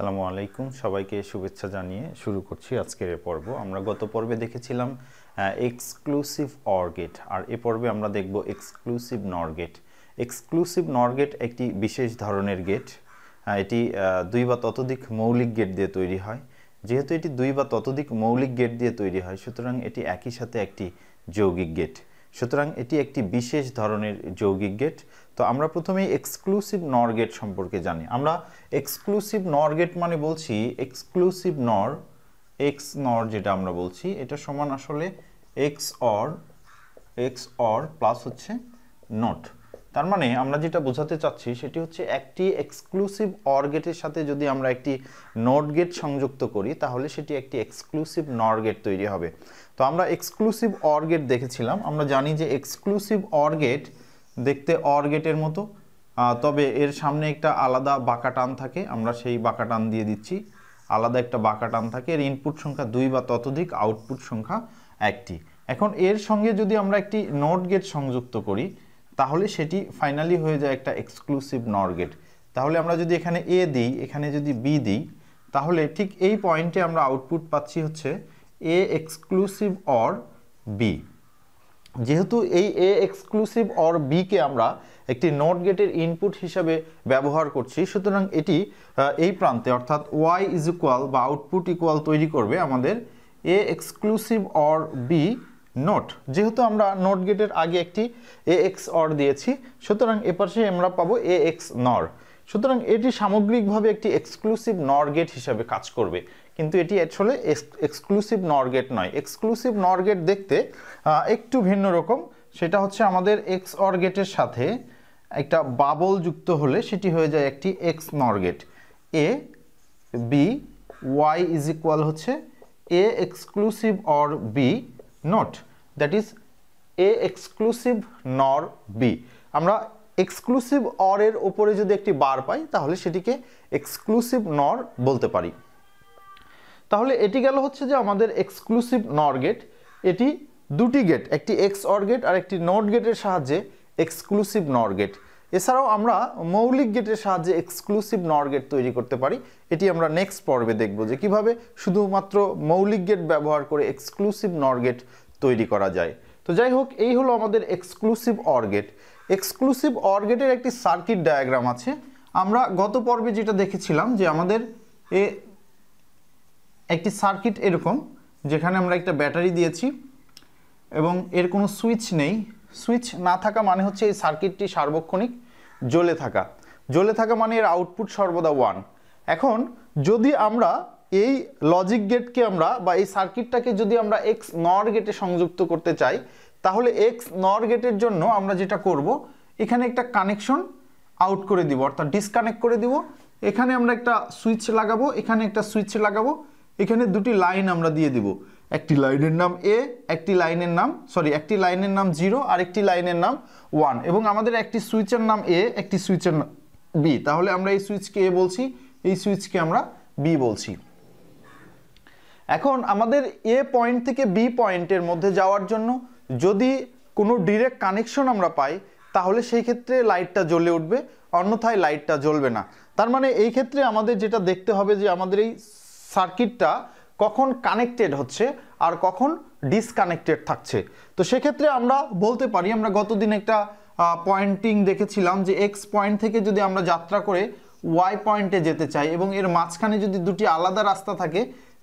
আসসালামু আলাইকুম সবাইকে শুভেচ্ছা জানিয়ে শুরু করছি আজকের এ পর্ব আমরা গত পর্বে দেখেছিলাম এক্সক্লুসিভ অর্গেট আর এ পর্বে আমরা দেখব এক্সক্লুসিভ নরগেট এক্সক্লুসিভ নরগেট একটি বিশেষ ধরনের গেট এটি দুই বা ততোধিক মৌলিক গেট দিয়ে তৈরি হয় যেহেতু এটি দুই বা ততোধিক মৌলিক গেট দিয়ে তৈরি হয় সুতরাং এটি একই সাথে একটি যৌগিক গেট সুতরাং এটি একটি বিশেষ ধরনের যৌগিক গেট তো আমরা প্রথমেই এক্সক্লুসিভ নর গেট সম্পর্কে জানি আমরা এক্সক্লুসিভ নর গেট মানে বলছি এক্সক্লুসিভ নর এক্স নর যেটা আমরা বলছি এটা সমান আসলে X or X or plus হচ্ছে নট তার মানে আমরা যেটা বোঝাতে চাচ্ছি সেটি হচ্ছে একটি এক্সক্লুসিভ অর গেটের সাথে যদি আমরা একটি নট গেট সংযুক্ত করি তাহলে সেটি একটি এক্সক্লুসিভ নর গেট তৈরি হবে তো আমরা এক্সক্লুসিভ অর গেট দেখেছিলাম আমরা জানি যে এক্সক্লুসিভ অর গেট দেখতে অর গেটের মতো তবে এর সামনে একটা আলাদা বাঁকা টান থাকে আমরা সেই বাঁকা টান দিয়ে দিচ্ছি আলাদা একটা বাঁকা টান থাকে এর ইনপুট সংখ্যা দুই বা ততোধিক আউটপুট সংখ্যা একটি এখন এর সঙ্গে যদি আমরা একটি নোট গেট সংযুক্ত করি তাহলে সেটি ফাইনালি হয়ে যায় একটা এক্সক্লুসিভ নর গেট তাহলে আমরা যদি এখানে এ দিই এখানে যদি বি দিই তাহলে ঠিক এই পয়েন্টে আমরা আউটপুট পাচ্ছি হচ্ছে এ এক্সক্লুসিভ অর বি যেহেতু এই এ এক্সক্লুসিভ অর বিকে আমরা একটি নট গেটের ইনপুট হিসাবে ব্যবহার করছি সুতরাং এটি এই প্রান্তে অর্থাৎ ওয়াই ইজ ইকুয়াল বা আউটপুট ইকুয়াল তৈরি করবে আমাদের A exclusive or B not যেহেতু আমরা নোট গেটের আগে একটি এ এক্স অর দিয়েছি সুতরাং পাশে আমরা পাবো এ এক্স নর সুতরাং এটি সামগ্রিকভাবে একটি এক্সক্লুসিভ নর গেট হিসাবে কাজ করবে কিন্তু এটি আসলে এক্সক্লুসিভ নর গেট নয় এক্সক্লুসিভ নর গেট দেখতে একটু ভিন্ন রকম সেটা হচ্ছে আমাদের এক্স অর গেটের সাথে একটা বাবল যুক্ত হলে সেটি হয়ে যায় একটি X nor gate A B Y is equal হচ্ছে A exclusive or B not that is a exclusive nor B আমরা এক্সক্লুসিভ অর এর ওপরে যদি একটি বার পাই তাহলে সেটিকে এক্সক্লুসিভ নর বলতে পারি তাহলে এটি গেল হচ্ছে যে আমাদের এক্সক্লুসিভ নর গেট এটি দুটি গেট একটি এক্স অর গেট আর একটি নট গেটের সাহায্যে এক্সক্লুসিভ নর গেট এছাড়াও আমরা মৌলিক গেটের সাহায্যে এক্সক্লুসিভ নর গেট তৈরি করতে পারি এটি আমরা নেক্সট পর্বে দেখব যে কিভাবে শুধুমাত্র মৌলিক গেট ব্যবহার করে এক্সক্লুসিভ নর গেট তৈরি করা যায় তো যাই হোক এই হলো আমাদের exclusive or gate exclusive or গেটের একটি সার্কিট ডায়াগ্রাম আছে আমরা গত পর্বে যেটা দেখেছিলাম যে আমাদের এ একটি সার্কিট এরকম যেখানে আমরা একটা ব্যাটারি দিয়েছি এবং এর কোনো সুইচ নেই সুইচ না থাকা মানে হচ্ছে এই সার্কিটটি সার্বক্ষণিক জ্বলে থাকা জ্বলে থাকা মানে এর আউটপুট সর্বদা ওয়ান এখন যদি আমরা এই লজিক গেটকে আমরা বা এই সার্কিটটাকে যদি আমরা এক্স নর গেটে সংযুক্ত করতে চাই তাহলে এক্স নর গেটের জন্য আমরা যেটা করব এখানে একটা কানেকশন আউট করে দিব অর্থাৎ ডিসকানেক্ট করে দিব এখানে আমরা একটা সুইচ লাগাবো এখানে একটা সুইচ লাগাবো এখানে দুটি লাইন আমরা দিয়ে দিব একটি লাইনের নাম এ একটি লাইনের নাম সরি একটি লাইনের নাম জিরো আর একটি লাইনের নাম ওয়ান এবং আমাদের একটি সুইচের নাম এ একটি সুইচের নাম বি তাহলে আমরা এই সুইচকে এ বলছি এই সুইচকে আমরা বি বলছি এখন আমাদের এ পয়েন্ট থেকে বি পয়েন্টের মধ্যে যাওয়ার জন্য যদি কোনো ডিরেক্ট কানেকশন আমরা পাই তাহলে সেই ক্ষেত্রে লাইটটা জ্বলে উঠবে অন্যথায় লাইটটা জ্বলবে না তার মানে এই ক্ষেত্রে আমাদের যেটা দেখতে হবে যে আমাদের এই সার্কিটটা কখন কানেক্টেড হচ্ছে আর কখন ডিসকানেক্টেড থাকছে তো সেক্ষেত্রে আমরা বলতে পারি আমরা গতদিন একটা পয়েন্টিং দেখেছিলাম যে এক্স পয়েন্ট থেকে যদি আমরা যাত্রা করে ওয়াই পয়েন্টে যেতে চাই এবং এর মাঝখানে যদি দুটি আলাদা রাস্তা থাকে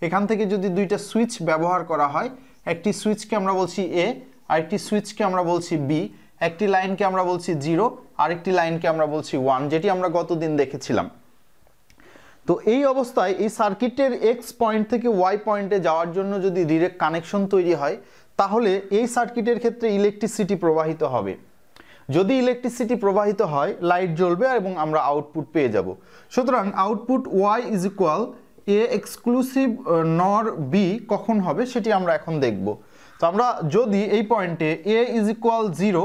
এখান থেকে যদি দুইটা সুইচ ব্যবহার করা হয় একটি সুইচকে আমরা বলছি এ আরেকটি সুইচকে আমরা বলছি বি একটি লাইনকে আমরা বলছি জিরো আরেকটি লাইনকে আমরা বলছি ওয়ান যেটি আমরা গতদিন দেখেছিলাম তো এই অবস্থায় এই সার্কিটের এক্স পয়েন্ট থেকে ওয়াই পয়েন্টে যাওয়ার জন্য যদি ডিরেক্ট কানেকশন তৈরি হয় তাহলে এই সার্কিটের ক্ষেত্রে ইলেকট্রিসিটি প্রবাহিত হবে যদি ইলেকট্রিসিটি প্রবাহিত হয় লাইট জ্বলবে এবং আমরা আউটপুট পেয়ে যাব সুতরাং output Y is equal A exclusive nor B কখন হবে সেটি আমরা এখন দেখব তো আমরা যদি এই পয়েন্টে এ ইজ ইকুয়াল জিরো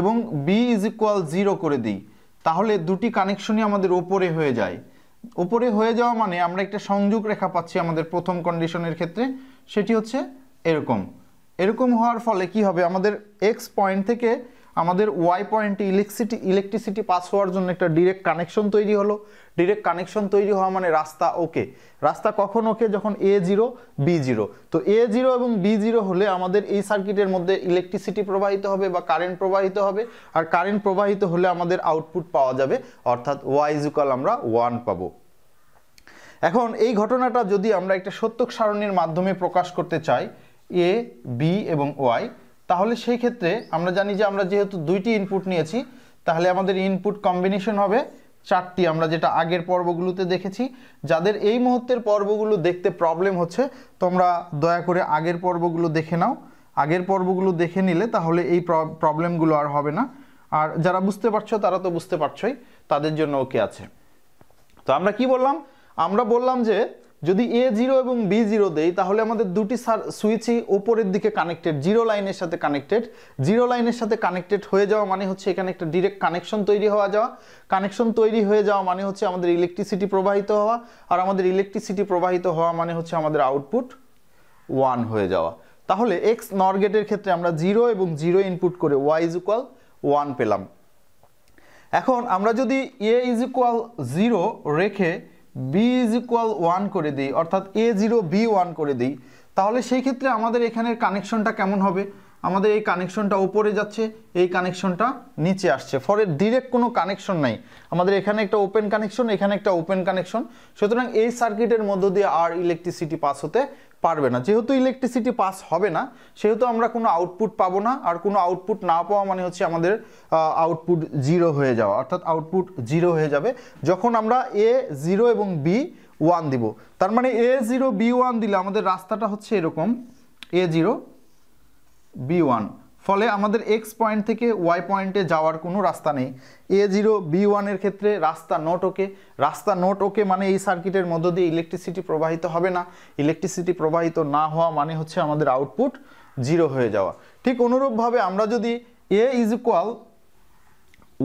এবং বি ইজ ইকুয়াল জিরো করে দিই তাহলে দুটি কানেকশনই আমাদের ওপরে হয়ে যায় উপরে হয়ে যাওয়া মানে আমরা একটা সংযোগ রেখা পাচ্ছি আমাদের প্রথম কন্ডিশনের ক্ষেত্রে সেটি হচ্ছে এরকম এরকম হওয়ার ফলে কি হবে আমাদের এক্স পয়েন্ট থেকে আমাদের ওয়াই পয়েন্টে ইলেকট্রিসিটি ইলেকট্রিসিটি পাস হওয়ার জন্য একটা ডিরেক্ট কানেকশন তৈরি হলো ডিরেক্ট কানেকশন তৈরি হওয়া মানে রাস্তা ওকে রাস্তা কখন ওকে যখন এ জিরো বি জিরো তো এ জিরো এবং বি জিরো হলে আমাদের এই সার্কিটের মধ্যে ইলেকট্রিসিটি প্রবাহিত হবে বা কারেন্ট প্রবাহিত হবে আর কারেন্ট প্রবাহিত হলে আমাদের আউটপুট পাওয়া যাবে অর্থাৎ ওয়াই জুকাল আমরা ওয়ান পাবো এখন এই ঘটনাটা যদি আমরা একটা সত্যক সারণীর মাধ্যমে প্রকাশ করতে চাই এ বি এবং ওয়াই তাহলে সেই ক্ষেত্রে আমরা জানি যে আমরা যেহেতু দুইটি ইনপুট নিয়েছি তাহলে আমাদের ইনপুট কম্বিনেশন হবে চারটি আমরা যেটা আগের পর্বগুলোতে দেখেছি যাদের এই মুহূর্তের পর্বগুলো দেখতে প্রবলেম হচ্ছে তোমরা দয়া করে আগের পর্বগুলো দেখে নাও আগের পর্বগুলো দেখে নিলে তাহলে এই প্রবলেমগুলো আর হবে না আর যারা বুঝতে পারছো তারা তো বুঝতে পারছোই তাদের জন্য ওকে আছে তো আমরা কি বললাম আমরা বললাম যে যদি এ জিরো এবং বি জিরো দেই তাহলে আমাদের দুটি সুইচই ওপরের দিকে কানেক্টেড জিরো লাইনের সাথে কানেক্টেড জিরো লাইনের সাথে কানেক্টেড হয়ে যাওয়া মানে হচ্ছে এখানে একটা ডিরেক্ট কানেকশন তৈরি হওয়া যাওয়া কানেকশন তৈরি হয়ে যাওয়া মানে হচ্ছে আমাদের ইলেকট্রিসিটি প্রবাহিত হওয়া আর আমাদের ইলেকট্রিসিটি প্রবাহিত হওয়া মানে হচ্ছে আমাদের আউটপুট ওয়ান হয়ে যাওয়া তাহলে এক্স নরগেটের ক্ষেত্রে আমরা জিরো এবং জিরো ইনপুট করে ওয়াই ইজ ইকুয়াল ওয়ান পেলাম এখন আমরা যদি এ ইজ ইকুয়াল জিরো রেখে বি ইজ ইকুয়াল ওয়ান করে দিই অর্থাৎ এ জিরো বি ওয়ান করে দিই তাহলে সেই ক্ষেত্রে আমাদের এখানের কানেকশনটা কেমন হবে আমাদের এই কানেকশনটা উপরে যাচ্ছে এই কানেকশনটা নিচে আসছে ফরের ডিরেক্ট কোনো কানেকশন নাই আমাদের এখানে একটা ওপেন কানেকশন এখানে একটা ওপেন কানেকশন সুতরাং এই সার্কিটের মধ্য দিয়ে আর ইলেকট্রিসিটি পাস হতে পারবে না যেহেতু ইলেকট্রিসিটি পাস হবে না সেহেতু আমরা কোনো আউটপুট পাবো না আর কোনো আউটপুট না পাওয়া মানে হচ্ছে আমাদের আউটপুট জিরো হয়ে যাওয়া অর্থাৎ আউটপুট জিরো হয়ে যাবে যখন আমরা এ জিরো এবং বি ওয়ান দিব তার মানে এ জিরো বি ওয়ান দিলে আমাদের রাস্তাটা হচ্ছে এরকম এ জিরো বি ওয়ান ফলে আমাদের এক্স পয়েন্ট থেকে ওয়াই পয়েন্টে যাওয়ার কোনো রাস্তা নেই এ জিরো বি ওয়ানের ক্ষেত্রে রাস্তা নোট ওকে রাস্তা নোট ওকে মানে এই সার্কিটের মধ্য দিয়ে ইলেকট্রিসিটি প্রবাহিত হবে না ইলেকট্রিসিটি প্রবাহিত না হওয়া মানে হচ্ছে আমাদের আউটপুট জিরো হয়ে যাওয়া ঠিক অনুরূপভাবে আমরা যদি এ ইজ ইকুয়াল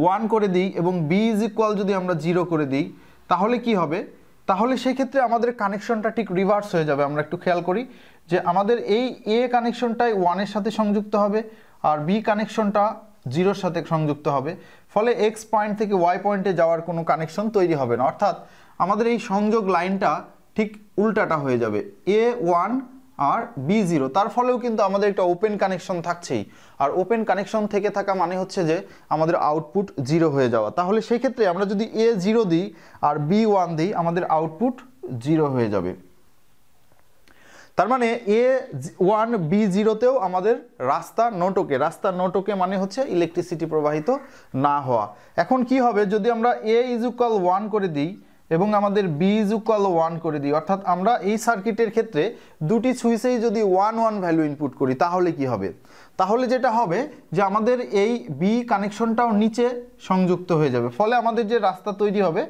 ওয়ান করে দিই এবং বি ইজ ইকুয়াল যদি আমরা জিরো করে দিই তাহলে কি হবে তাহলে সেক্ষেত্রে আমাদের কানেকশনটা ঠিক রিভার্স হয়ে যাবে আমরা একটু খেয়াল করি যে আমাদের এই এ কানেকশনটাই ওয়ানের সাথে সংযুক্ত হবে আর বি কানেকশনটা জিরোর সাথে সংযুক্ত হবে ফলে এক্স পয়েন্ট থেকে ওয়াই পয়েন্টে যাওয়ার কোনো কানেকশন তৈরি হবে না অর্থাৎ আমাদের এই সংযোগ লাইনটা ঠিক উল্টাটা হয়ে যাবে এ ওয়ান আর বি জিরো তার ফলেও কিন্তু আমাদের একটা ওপেন কানেকশন থাকছেই আর ওপেন কানেকশন থেকে থাকা মানে হচ্ছে যে আমাদের আউটপুট জিরো হয়ে যাওয়া তাহলে সেক্ষেত্রে আমরা যদি এ জিরো দিই আর বি ওয়ান দিই আমাদের আউটপুট জিরো হয়ে যাবে তার মানে এ ওয়ান বি জিরোতেও আমাদের রাস্তা নোটোকে রাস্তা নোটকে মানে হচ্ছে ইলেকট্রিসিটি প্রবাহিত না হওয়া এখন কি হবে যদি আমরা এ ইকাল ওয়ান করে দিই এবং আমাদের বি ইকাল ওয়ান করে দিই অর্থাৎ আমরা এই সার্কিটের ক্ষেত্রে দুটি সুইচেই যদি ওয়ান ওয়ান ভ্যালু ইনপুট করি তাহলে কি হবে তাহলে যেটা হবে যে আমাদের এই বি কানেকশনটাও নিচে সংযুক্ত হয়ে যাবে ফলে আমাদের যে রাস্তা তৈরি হবে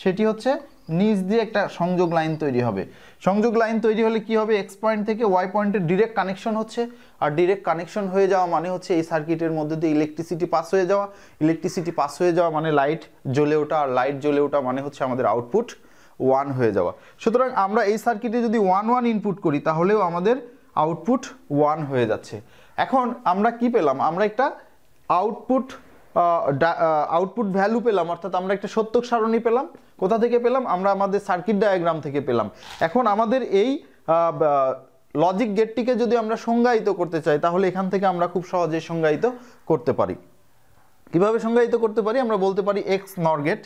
সেটি হচ্ছে নিচ দিয়ে একটা সংযোগ লাইন তৈরি হবে সংযোগ লাইন তৈরি হলে কি হবে এক্স পয়েন্ট থেকে ওয়াই পয়েন্টের ডিরেক্ট কানেকশন হচ্ছে আর ডিরেক্ট কানেকশন হয়ে যাওয়া মানে হচ্ছে এই সার্কিটের মধ্যে দিয়ে ইলেকট্রিসিটি পাস হয়ে যাওয়া ইলেকট্রিসিটি পাস হয়ে যাওয়া মানে লাইট জ্বলে ওঠা আর লাইট জ্বলে ওঠা মানে হচ্ছে আমাদের আউটপুট ওয়ান হয়ে যাওয়া সুতরাং আমরা এই সার্কিটে যদি ওয়ান ওয়ান ইনপুট করি তাহলেও আমাদের আউটপুট ওয়ান হয়ে যাচ্ছে এখন আমরা কি পেলাম আমরা একটা আউটপুট আউটপুট ভ্যালু পেলাম অর্থাৎ আমরা একটা সত্যক সারণী পেলাম কোথা থেকে পেলাম আমরা আমাদের সার্কিট ডায়াগ্রাম থেকে পেলাম এখন আমাদের এই লজিক গেটটিকে যদি আমরা সংজ্ঞায়িত করতে চাই তাহলে এখান থেকে আমরা খুব সহজে সংজ্ঞায়িত করতে পারি কিভাবে সংজ্ঞায়িত করতে পারি আমরা বলতে পারি x nor get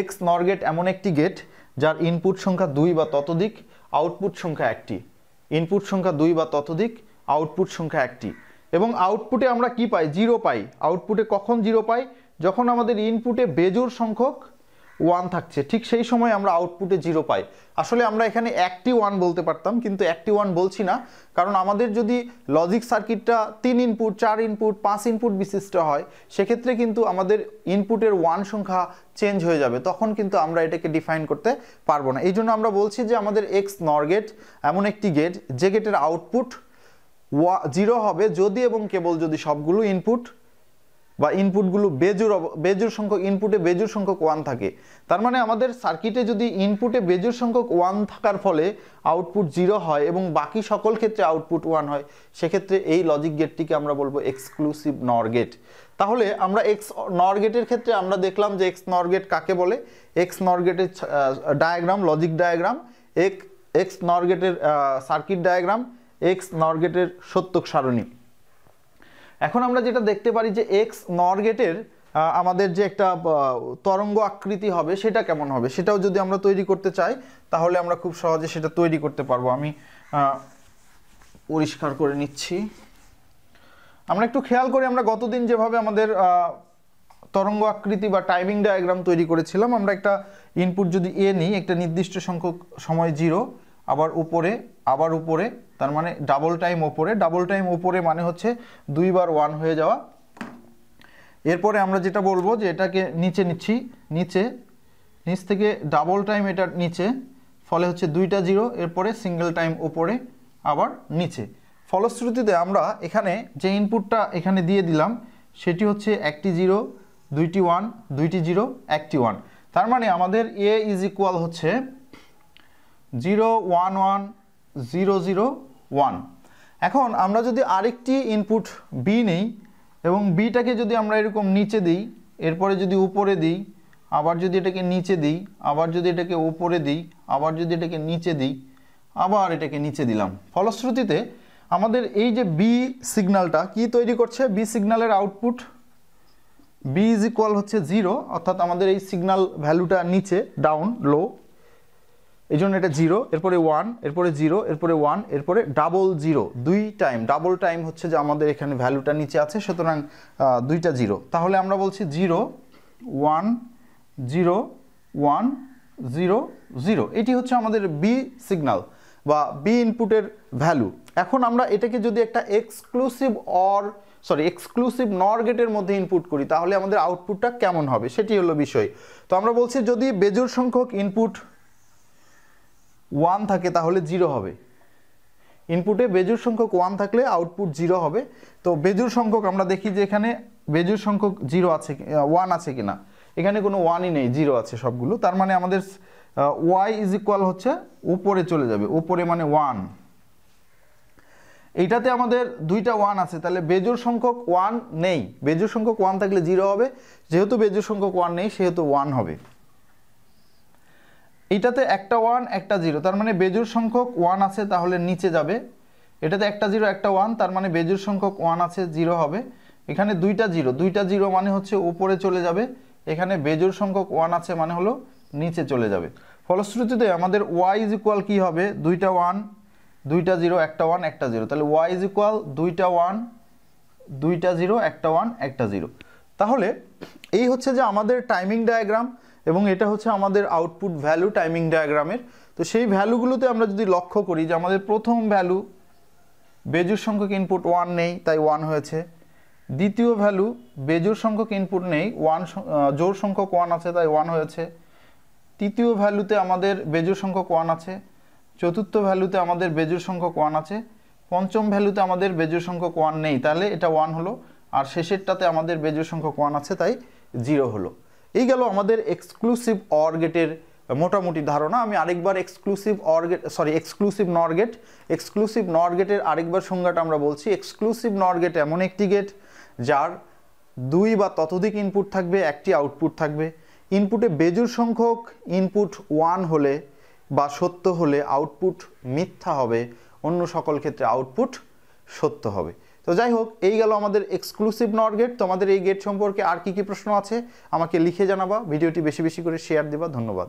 x nor gate এমন একটি গেট যার ইনপুট সংখ্যা দুই বা ততোধিক আউটপুট সংখ্যা একটি ইনপুট সংখ্যা দুই বা ততোধিক আউটপুট সংখ্যা একটি এবং আউটপুটে আমরা কি পাই জিরো পাই আউটপুটে কখন জিরো পাই যখন আমাদের ইনপুটে বেজোর সংখ্যক ওয়ান থাকছে ঠিক সেই সময় আমরা আউটপুটে জিরো পাই আসলে আমরা এখানে একটি ওয়ান বলতে পারতাম কিন্তু একটি ওয়ান বলছি না কারণ আমাদের যদি লজিক সার্কিটটা তিন ইনপুট চার ইনপুট পাঁচ ইনপুট বিশিষ্ট হয় সেক্ষেত্রে কিন্তু আমাদের ইনপুটের ওয়ান সংখ্যা চেঞ্জ হয়ে যাবে তখন কিন্তু আমরা এটাকে ডিফাইন করতে পারবো না এই জন্য আমরা বলছি যে আমাদের এক্স নর গেট এমন একটি গেট যে গেটের আউটপুট ওয়া জিরো হবে যদি এবং কেবল যদি সবগুলো ইনপুট বা ইনপুটগুলো বেজুর বেজুর সংখ্যক ইনপুটে বেজুর সংখ্যক ওয়ান থাকে তার মানে আমাদের সার্কিটে যদি ইনপুটে বেজুর সংখ্যক ওয়ান থাকার ফলে আউটপুট জিরো হয় এবং বাকি সকল ক্ষেত্রে আউটপুট ওয়ান হয় সেক্ষেত্রে এই লজিক গেটটিকে আমরা বলবো এক্সক্লুসিভ নর গেট তাহলে আমরা এক্স নর গেটের ক্ষেত্রে আমরা দেখলাম যে এক্স নর গেট কাকে বলে এক্স নর গেটের ডায়াগ্রাম লজিক ডায়াগ্রাম এক এক্স নর গেটের সার্কিট ডায়াগ্রাম এক্স নর গেটের সত্যক সারণী এখন আমরা যেটা দেখতে পারি যে এক্স নর গেটের আমাদের যে একটা তরঙ্গ আকৃতি হবে সেটা কেমন হবে সেটাও যদি আমরা তৈরি করতে চাই তাহলে আমরা খুব সহজে সেটা তৈরি করতে পারবো আমি পরিষ্কার করে নিচ্ছি আমরা একটু খেয়াল করি আমরা গতদিন যেভাবে আমাদের তরঙ্গ আকৃতি বা টাইমিং ডায়াগ্রাম তৈরি করেছিলাম আমরা একটা ইনপুট যদি এ নিই একটা নির্দিষ্ট সংখ্যক সময় জিরো আবার উপরে আবার উপরে তার মানে ডাবল টাইম ওপরে ডাবল টাইম ওপরে মানে হচ্ছে দুইবার ওয়ান হয়ে যাওয়া এরপরে আমরা যেটা বলবো যে এটাকে নিচে নিচ্ছি নিচে নিচ থেকে ডাবল টাইম এটা নিচে ফলে হচ্ছে দুইটা জিরো এরপরে সিঙ্গেল টাইম ওপরে আবার নিচে ফলশ্রুতিতে আমরা এখানে যে ইনপুটটা এখানে দিয়ে দিলাম সেটি হচ্ছে একটি জিরো দুইটি ওয়ান দুইটি জিরো একটি ওয়ান তার মানে আমাদের এ ইজ ইকুয়াল হচ্ছে zero one one zero zero one এখন আমরা যদি আরেকটি ইনপুট বি নেই এবং বিটাকে যদি আমরা এরকম নিচে দিই এরপরে যদি উপরে দিই আবার যদি এটাকে নিচে দিই আবার যদি এটাকে উপরে দিই আবার যদি এটাকে নিচে দিই আবার এটাকে নিচে দিলাম ফলশ্রুতিতে আমাদের এই যে বি সিগনালটা কি তৈরি করছে বি সিগন্যালের আউটপুট বি ইজ ইকুয়াল হচ্ছে জিরো অর্থাৎ আমাদের এই সিগন্যাল ভ্যালুটা নিচে ডাউন লো এই জন্য এটা জিরো এরপরে ওয়ান এরপরে জিরো এরপরে ওয়ান এরপরে ডাবল জিরো দুই টাইম ডাবল টাইম হচ্ছে যে আমাদের এখানে ভ্যালুটা নিচে আছে সুতরাং দুইটা জিরো তাহলে আমরা বলছি zero one zero one zero zero এটি হচ্ছে আমাদের বি সিগনাল বা বি ইনপুটের ভ্যালু এখন আমরা এটাকে যদি একটা exclusive or sorry exclusive nor গেটের মধ্যে ইনপুট করি তাহলে আমাদের আউটপুটটা কেমন হবে সেটি হলো বিষয় তো আমরা বলছি যদি বেজোর সংখ্যক ইনপুট ওয়ান থাকে তাহলে জিরো হবে ইনপুটে বেজুর সংখ্যক ওয়ান থাকলে আউটপুট জিরো হবে তো বেজুর সংখ্যক আমরা দেখি যে এখানে বেজুর সংখ্যক জিরো আছে ওয়ান আছে কি না এখানে কোনো ওয়ানই নেই জিরো আছে সবগুলো তার মানে আমাদের ওয়াই ইজ ইকুয়াল হচ্ছে উপরে চলে যাবে উপরে মানে ওয়ান এইটাতে আমাদের দুইটা ওয়ান আছে তাহলে বেজুর সংখ্যক ওয়ান নেই বেজুর সংখ্যক ওয়ান থাকলে জিরো হবে যেহেতু বেজুর সংখ্যক ওয়ান নেই সেহেতু ওয়ান হবে এটাতে একটা ওয়ান একটা জিরো তার মানে বেজুর সংখ্যক ওয়ান আছে তাহলে নিচে যাবে এটাতে একটা জিরো একটা ওয়ান তার মানে বেজুর সংখ্যক ওয়ান আছে জিরো হবে এখানে দুইটা জিরো দুইটা জিরো মানে হচ্ছে ওপরে চলে যাবে এখানে বেজুর সংখ্যক ওয়ান আছে মানে হলো নিচে চলে যাবে ফলশ্রুতিতে আমাদের ওয়াই ইজ ইকুয়াল কী হবে দুইটা ওয়ান দুইটা জিরো একটা ওয়ান একটা জিরো তাহলে ওয়াই ইজ ইকুয়াল দুইটা ওয়ান দুইটা জিরো একটা ওয়ান একটা জিরো তাহলে এই হচ্ছে যে আমাদের টাইমিং ডায়াগ্রাম এবং এটা হচ্ছে আমাদের আউটপুট ভ্যালু টাইমিং ডায়াগ্রামের তো সেই ভ্যালুগুলোতে আমরা যদি লক্ষ্য করি যে আমাদের প্রথম ভ্যালু বেজুর সংখ্যক ইনপুট ওয়ান নেই তাই ওয়ান হয়েছে দ্বিতীয় ভ্যালু বেজুর সংখ্যক ইনপুট নেই ওয়ান জোর সংখ্যক ওয়ান আছে তাই ওয়ান হয়েছে তৃতীয় ভ্যালুতে আমাদের বেজুর সংখ্যক ওয়ান আছে চতুর্থ ভ্যালুতে আমাদের বেজুর সংখ্যক ওয়ান আছে পঞ্চম ভ্যালুতে আমাদের বেজুর সংখ্যক ওয়ান নেই তাহলে এটা ওয়ান হলো আর শেষেরটাতে আমাদের বেজুর সংখ্যক ওয়ান আছে তাই জিরো হলো এই গেল আমাদের এক্সক্লুসিভ অর গেটের মোটামুটি ধারণা আমি আরেকবার exclusive or gate sorry exclusive nor gate exclusive nor গেটের আরেকবার সংজ্ঞাটা আমরা বলছি এক্সক্লুসিভ নর গেট এমন একটি গেট যার দুই বা ততোধিক ইনপুট থাকবে একটি আউটপুট থাকবে ইনপুটে বেজুর সংখ্যক ইনপুট ওয়ান হলে বা সত্য হলে আউটপুট মিথ্যা হবে অন্য সকল ক্ষেত্রে আউটপুট সত্য হবে তো যাই হোক এই গেল আমাদের এক্সক্লুসিভ নর গেট তোমাদের এই গেট সম্পর্কে আর কি কি প্রশ্ন আছে আমাকে লিখে জানাবা ভিডিওটি বেশি বেশি করে শেয়ার দেবা ধন্যবাদ